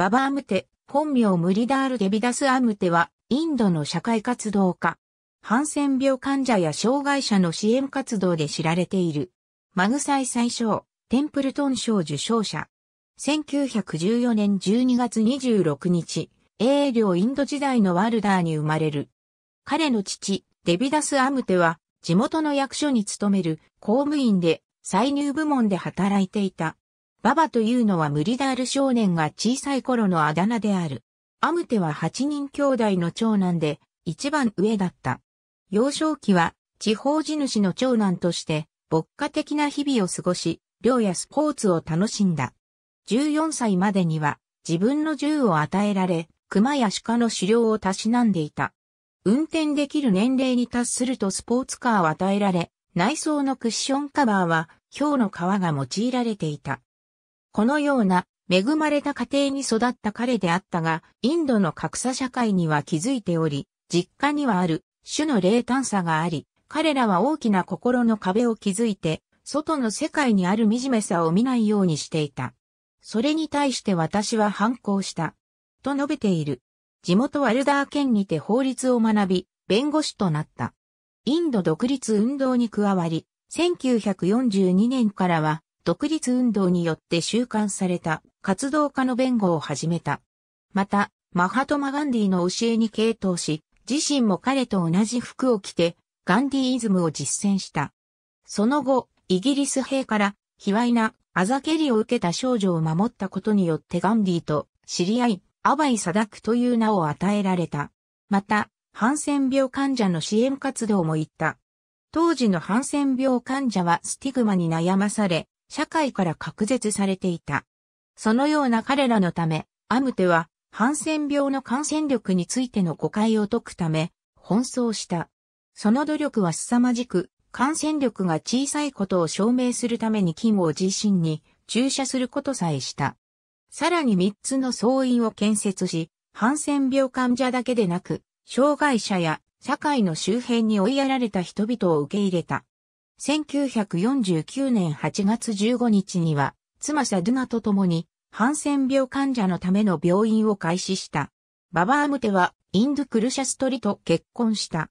ババ・アムテ、本名ムリダール・デビダス・アムテは、インドの社会活動家。ハンセン病患者や障害者の支援活動で知られている。マグサイ最小、テンプルトン賞受賞者。1914年12月26日、英領インド時代のワルダーに生まれる。彼の父、デビダス・アムテは、地元の役所に勤める公務員で、歳入部門で働いていた。ババというのはムリダール少年が小さい頃のあだ名である。アムテは8人兄弟の長男で、一番上だった。幼少期は、地方地主の長男として、牧歌的な日々を過ごし、寮やスポーツを楽しんだ。14歳までには、自分の銃を与えられ、熊や鹿の狩猟をたしなんでいた。運転できる年齢に達するとスポーツカーを与えられ、内装のクッションカバーは、氷の皮が用いられていた。このような恵まれた家庭に育った彼であったが、インドの格差社会には気づいており、実家にはある種の冷淡さがあり、彼らは大きな心の壁を築いて、外の世界にある惨めさを見ないようにしていた。それに対して私は反抗した。と述べている。地元ワルダー県にて法律を学び、弁護士となった。インド独立運動に加わり、1942年からは独立運動によって収監された活動家の弁護を始めた。また、マハトマ・ガンディの教えに傾倒し、自身も彼と同じ服を着て、ガンディイズムを実践した。その後、イギリス兵から、卑猥な、あざけりを受けた少女を守ったことによってガンディと知り合い、アバイ・サダクという名を与えられた。また、ハンセン病患者の支援活動も行った。当時のハンセン病患者はスティグマに悩まされ、社会から隔絶されていた。そのような彼らのため、アムテは、ハンセン病の感染力についての誤解を解くため、奔走した。その努力は凄まじく、感染力が小さいことを証明するために金を自身に注射することさえした。さらに3つの総員を建設し、ハンセン病患者だけでなく、障害者や社会の周辺に追いやられた人々を受け入れた。1949年8月15日には、妻サドゥナと共に、ハンセン病患者のための病院を開始した。ババアムテは、インドクルシャストリと結婚した。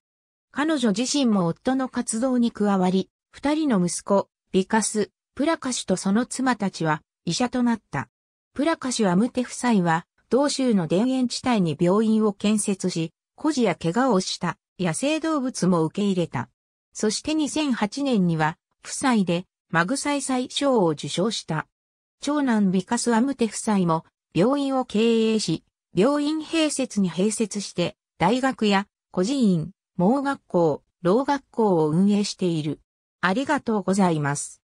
彼女自身も夫の活動に加わり、二人の息子、ビカス、プラカシュとその妻たちは医者となった。プラカシュアムテ夫妻は、同州の田園地帯に病院を建設し、孤児や怪我をした野生動物も受け入れた。そして2008年には、夫妻で、マグサイサイ賞を受賞した。長男ビカス・アムテ夫妻も、病院を経営し、病院併設に併設して、大学や、孤児院、盲学校、老学校を運営している。ありがとうございます。